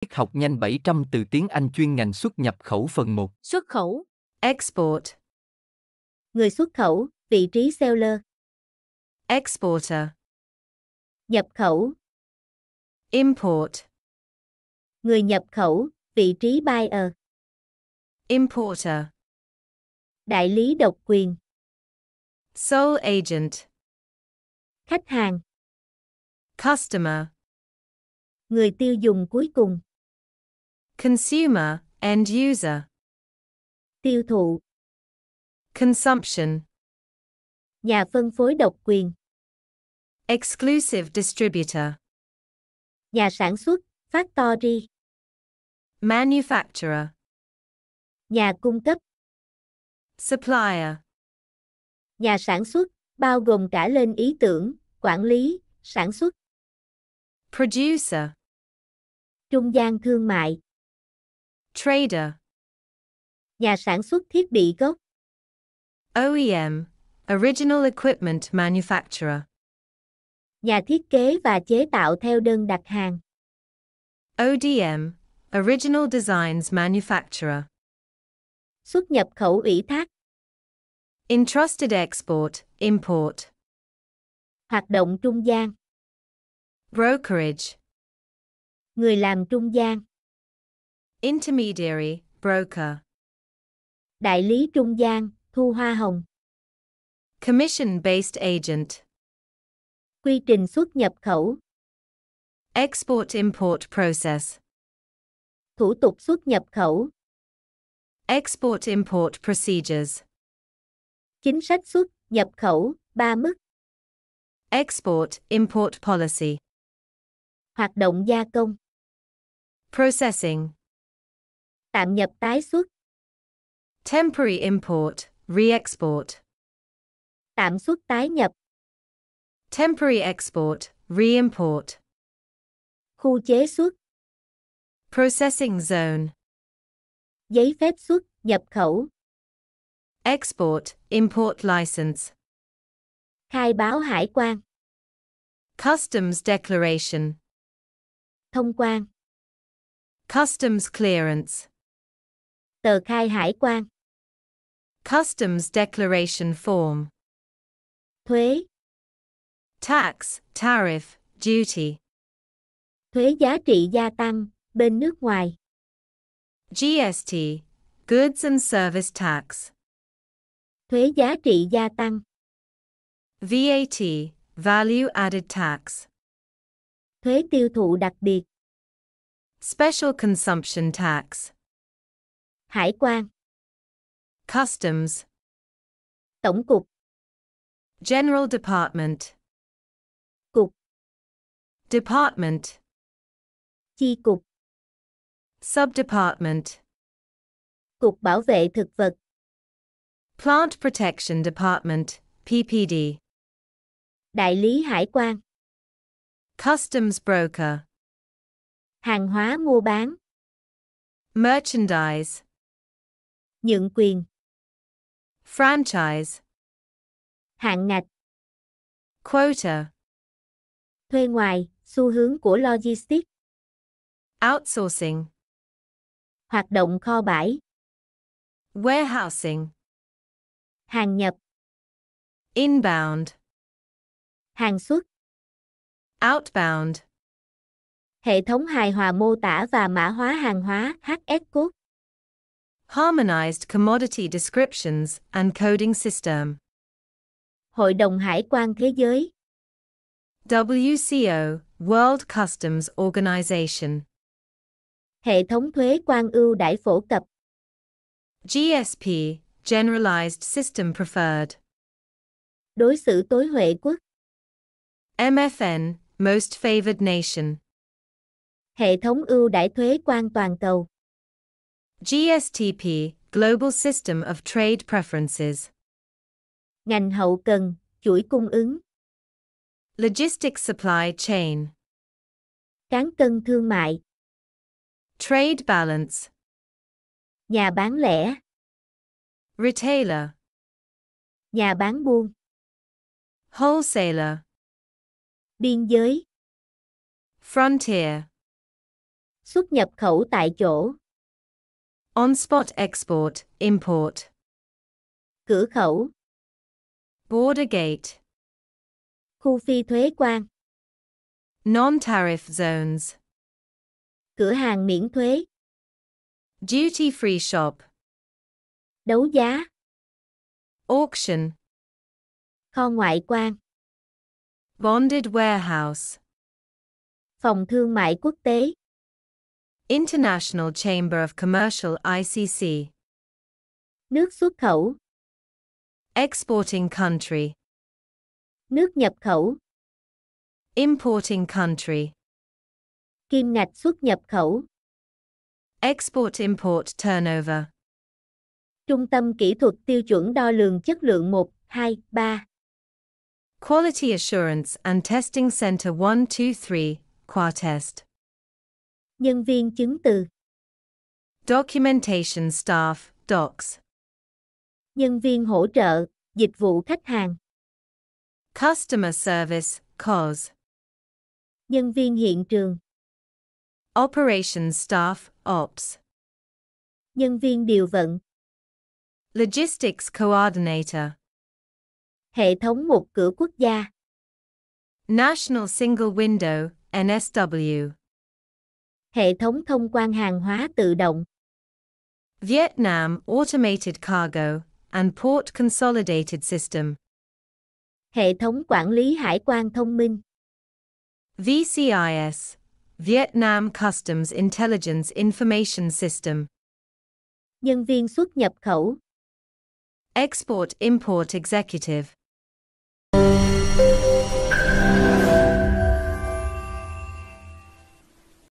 Tiết học nhanh 700 từ tiếng Anh chuyên ngành xuất nhập khẩu phần 1. Xuất khẩu. Export. Người xuất khẩu, vị trí seller. Exporter. Nhập khẩu. Import. Người nhập khẩu, vị trí buyer. Importer. Đại lý độc quyền. Sole agent. Khách hàng. Customer. Người tiêu dùng cuối cùng. Consumer, end user. Tiêu thụ. Consumption. Nhà phân phối độc quyền. Exclusive distributor. Nhà sản xuất, factory. Manufacturer. Nhà cung cấp. Supplier. Nhà sản xuất, bao gồm cả lên ý tưởng, quản lý, sản xuất. Producer. Trung gian thương mại. Trader. Nhà sản xuất thiết bị gốc. OEM, Original Equipment Manufacturer. Nhà thiết kế và chế tạo theo đơn đặt hàng. ODM, Original Designs Manufacturer. Xuất nhập khẩu ủy thác. Entrusted Export, Import. Hoạt động trung gian. Brokerage. Người làm trung gian. Intermediary, broker. Đại lý trung gian, thu hoa hồng. Commission-based agent. Quy trình xuất nhập khẩu. Export-import process. Thủ tục xuất nhập khẩu. Export-import procedures. Chính sách xuất, nhập khẩu, ba mức. Export-import policy. Hoạt động gia công. Processing tạm nhập tái xuất. Temporary import, re-export. Tạm xuất tái nhập. Temporary export, re-import. Khu chế xuất. Processing zone. Giấy phép xuất, nhập khẩu. Export, import license. Khai báo hải quan. Customs declaration. Thông quan. Customs clearance. Tờ khai hải quan. Customs Declaration Form. Thuế. Tax, tariff, duty. Thuế giá trị gia tăng, bên nước ngoài. GST, Goods and Service Tax. Thuế giá trị gia tăng. VAT, Value Added Tax. Thuế tiêu thụ đặc biệt. Special Consumption Tax. Hải quan. Customs. Tổng cục. General Department. Cục. Department. Chi cục. Subdepartment. Cục Bảo vệ thực vật. Plant Protection Department, PPD. Đại lý hải quan. Customs broker. Hàng hóa mua bán. Merchandise. Nhượng quyền. Franchise. Hạn ngạch. Quota. Thuê ngoài, xu hướng của logistics. Outsourcing. Hoạt động kho bãi. Warehousing. Hàng nhập. Inbound. Hàng xuất. Outbound. Hệ thống hài hòa mô tả và mã hóa hàng hóa HS code. Harmonized Commodity Descriptions and Coding System. Hội đồng Hải quan Thế giới. WCO, World Customs Organization. Hệ thống thuế quan ưu đãi phổ cập. GSP, Generalized System Preferred. Đối xử tối huệ quốc. MFN, Most Favored Nation. Hệ thống ưu đãi thuế quan toàn cầu. GSTP, Global System of Trade Preferences. Ngành hậu cần, chuỗi cung ứng. Logistics supply chain. Cán cân thương mại. Trade balance. Nhà bán lẻ. Retailer. Nhà bán buôn. Wholesaler. Biên giới. Frontier. Xuất nhập khẩu tại chỗ. On-spot export, import. Cửa khẩu. Border gate. Khu phi thuế quan. Non-tariff zones. Cửa hàng miễn thuế. Duty free shop. Đấu giá. Auction. Kho ngoại quan. Bonded warehouse. Phòng thương mại quốc tế. International Chamber of Commercial ICC Nước xuất khẩu Exporting country Nước nhập khẩu Importing country Kim ngạch xuất nhập khẩu Export-import turnover Trung tâm kỹ thuật tiêu chuẩn đo lường chất lượng 1, 2, 3 Quality Assurance and Testing Center qua test nhân viên chứng từ. Documentation staff, docs. Nhân viên hỗ trợ, dịch vụ khách hàng. Customer service, cause. Nhân viên hiện trường. Operation staff, ops. Nhân viên điều vận. Logistics coordinator. Hệ thống một cửa quốc gia. National Single Window, NSW. Hệ thống thông quan hàng hóa tự động. Vietnam Automated Cargo and Port Consolidated System. Hệ thống quản lý hải quan thông minh. VCIS Vietnam Customs Intelligence Information System. Nhân viên xuất nhập khẩu. Export Import Executive